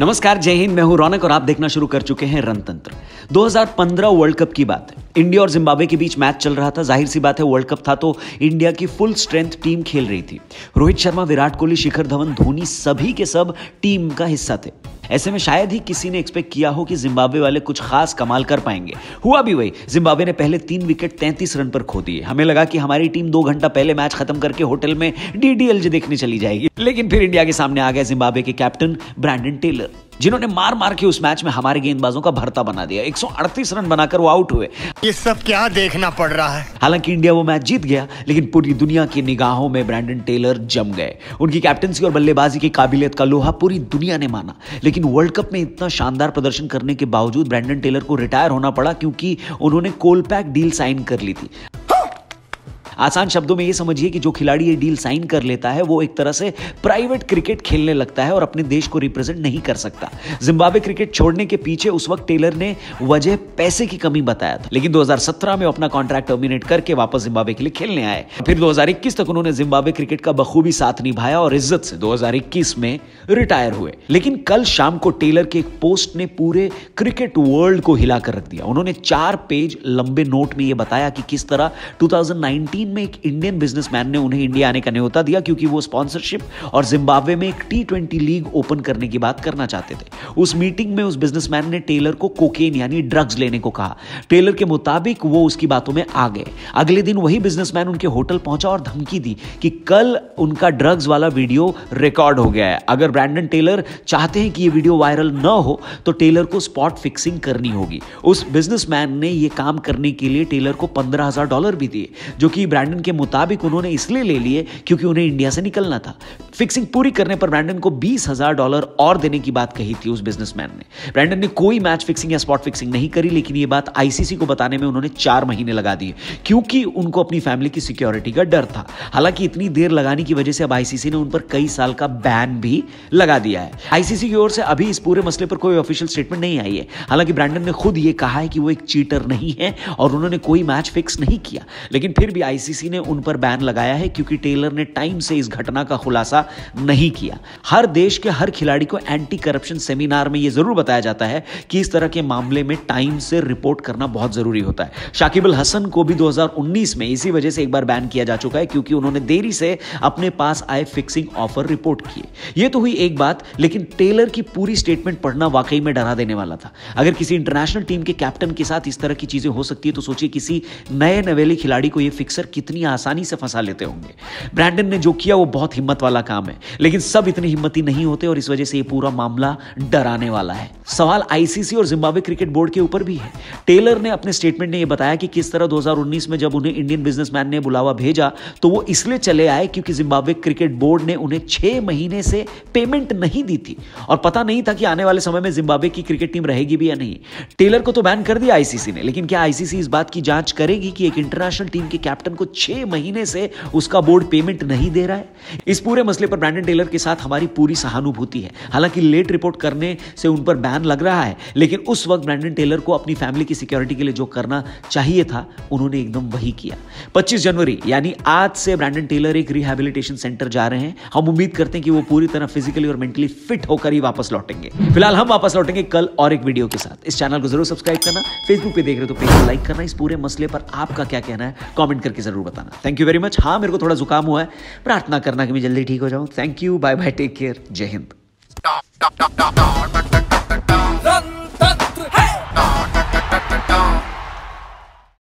नमस्कार जय हिंद मैं हूं रौनक और आप देखना शुरू कर चुके हैं रणतंत्र 2015 वर्ल्ड कप की बात है इंडिया और जिम्बाब्वे के बीच मैच चल रहा था जाहिर सी बात है वर्ल्ड कप था तो इंडिया की फुल स्ट्रेंथ टीम खेल रही थी रोहित शर्मा विराट कोहली शिखर धवन धोनी सभी के सब टीम का हिस्सा थे ऐसे में शायद ही किसी ने एक्सपेक्ट किया हो कि जिम्बाब्वे वाले कुछ खास कमाल कर पाएंगे हुआ भी वही जिम्बाब्वे ने पहले तीन विकेट तैंतीस रन पर खो दिए हमें लगा कि हमारी टीम दो घंटा पहले मैच खत्म करके होटल में डीडीएलजे देखने चली जाएगी लेकिन फिर इंडिया के सामने आ गया जिम्बाब्वे के कैप्टन ब्रैंडन टेलर जिन्होंने मार मार के उस मैच में हमारे गेंदबाजों का भरता बना दिया 138 रन बनाकर वो आउट हुए ये सब क्या देखना पड़ रहा है हालांकि इंडिया वो मैच जीत गया लेकिन पूरी दुनिया की निगाहों में ब्रैंडन टेलर जम गए उनकी कैप्टनसी और बल्लेबाजी की काबिलियत का लोहा पूरी दुनिया ने माना लेकिन वर्ल्ड कप में इतना शानदार प्रदर्शन करने के बावजूद ब्रैंडन टेलर को रिटायर होना पड़ा क्योंकि उन्होंने कोलपैक डील साइन कर ली थी आसान शब्दों में ये समझिए कि जो खिलाड़ी ये डील साइन कर लेता है वो एक तरह से प्राइवेट क्रिकेट खेलने लगता है और अपने देश को रिप्रेजेंट नहीं कर सकता जिम्बाब्वे क्रिकेट छोड़ने के पीछे उस वक्त टेलर ने वजह पैसे की कमी बताया था लेकिन 2017 में अपना कॉन्ट्रैक्ट टर्मिनेट करके वापस जिम्बाब्वे के लिए खेलने आए फिर 2021 तक उन्होंने जिम्बाब्वे क्रिकेट का बखूबी साथ निभाया और इज्जत से 2021 में रिटायर हुए लेकिन कल शाम को टेलर के एक पोस्ट ने पूरे क्रिकेट वर्ल्ड को हिलाकर रख दिया उन्होंने चार पेज लंबे नोट में यह बताया कि किस तरह 2019 में एक इंडियन बिजनेसमैन ने उन्हें इंडिया आने का न्योता दिया क्योंकि वो स्पॉन्सरशिप और जिम्बाब्वे में एक टी ट्वेंटी लीग ओपन करने की बात करना चाहते थे उस मीटिंग में उस बिजनेसमैन ने टेलर को कोकेन यानी ड्रग्स लेने को कहा टेलर के मुताबिक वो उसकी बातों में आ गए अगले दिन वही बिजनेसमैन उनके होटल पहुंचा और धमकी दी कि कल उनका ड्रग्स वाला वीडियो रिकॉर्ड हो गया है अगर ब्रैंडन टेलर चाहते हैं कि ये वीडियो वायरल न हो तो टेलर को स्पॉट फिक्सिंग करनी होगी उस बिजनेसमैन ने ये काम करने के लिए टेलर को पंद्रह हजार डॉलर भी दिए जो कि ब्रांडन के मुताबिक उन्होंने इसलिए ले लिए क्योंकि उन्हें इंडिया से निकलना था फिक्सिंग पूरी करने पर ब्रांडन को बीस हजार डॉलर और देने की बात कही थी उस बिजनेसमैन ने ब्रांडन ने कोई मैच फिक्सिंग या स्पॉट फिक्सिंग नहीं करी लेकिन यह बात आईसीसी को बताने में उन्होंने चार महीने लगा दिए क्योंकि उनको अपनी फैमिली की सिक्योरिटी का डर था हालांकि इतनी देर लगाने की वजह से अब आईसीसी ने उन पर कई साल का बैन भी लगा दिया है आईसीसी की ओर से अभी इस पूरे मसले पर कोई ऑफिशियल स्टेटमेंट नहीं आई है हालांकि ब्रांडन ने खुद यह कहा है कि वो एक चीटर नहीं है और उन्होंने कोई मैच फिक्स नहीं किया लेकिन फिर भी आईसी आईसीसी ने उन पर बैन लगाया है क्योंकि टेलर ने टाइम से इस घटना का खुलासा नहीं किया हर देश के हर खिलाड़ी को एंटी करप्शन सेमिनार में यह जरूर बताया जाता है कि इस तरह के मामले में टाइम से रिपोर्ट करना बहुत जरूरी होता है शाकिब अल हसन को भी 2019 में इसी वजह से एक बार बैन किया जा चुका है क्योंकि उन्होंने देरी से अपने पास आए फिक्सिंग ऑफर रिपोर्ट किए यह तो हुई एक बात लेकिन टेलर की पूरी स्टेटमेंट पढ़ना वाकई में डरा देने वाला था अगर किसी इंटरनेशनल टीम के कैप्टन के साथ इस तरह की चीजें हो सकती है तो सोचिए किसी नए नवेली खिलाड़ी को यह फिक्सर कितनी आसानी से फंसा लेते होंगे ब्रैंडन ने जो किया वो बहुत हिम्मत वाला काम है लेकिन सब इतने हिम्मती नहीं होते और इस वजह से ये पूरा मामला डराने वाला है सवाल आईसीसी और जिम्बाब्वे क्रिकेट बोर्ड के ऊपर भी है टेलर ने अपने स्टेटमेंट में यह बताया कि किस तरह 2019 में जब उन्हें इंडियन बिजनेसमैन ने बुलावा भेजा तो वो इसलिए चले आए क्योंकि जिम्बाब्वे क्रिकेट बोर्ड ने उन्हें छह महीने से पेमेंट नहीं दी थी और पता नहीं था कि आने वाले समय में जिम्बाब्वे की क्रिकेट टीम रहेगी भी या नहीं टेलर को तो बैन कर दिया आईसीसी ने लेकिन क्या आईसीसी इस बात की जांच करेगी कि एक इंटरनेशनल टीम के कैप्टन को को छह महीने से उसका बोर्ड पेमेंट नहीं दे रहा है इस पूरे मसले पर ब्रांडन टेलर के साथ हमारी पूरी सहानुभूति है हालांकि लेट रिपोर्ट करने से उन पर बैन लग रहा है लेकिन उस वक्त ब्रांडन टेलर को अपनी फैमिली की सिक्योरिटी के लिए जो करना चाहिए था उन्होंने एकदम वही किया पच्चीस जनवरी यानी आज से ब्रांडन टेलर एक रिहेबिलिटेशन सेंटर जा रहे हैं हम उम्मीद करते हैं कि वो पूरी तरह फिजिकली और मेंटली फिट होकर ही वापस लौटेंगे फिलहाल हम वापस लौटेंगे कल और एक वीडियो के साथ इस चैनल को जरूर सब्सक्राइब करना फेसबुक पे देख रहे हो तो पेज लाइक करना इस पूरे मसले पर आपका क्या कहना है कॉमेंट करके जरूर ज़रूर बताना थैंक यू वेरी मच हाँ मेरे को थोड़ा जुकाम हुआ है प्रार्थना करना कि मैं जल्दी ठीक हो जाऊँ thank you bye bye take care Jai Hind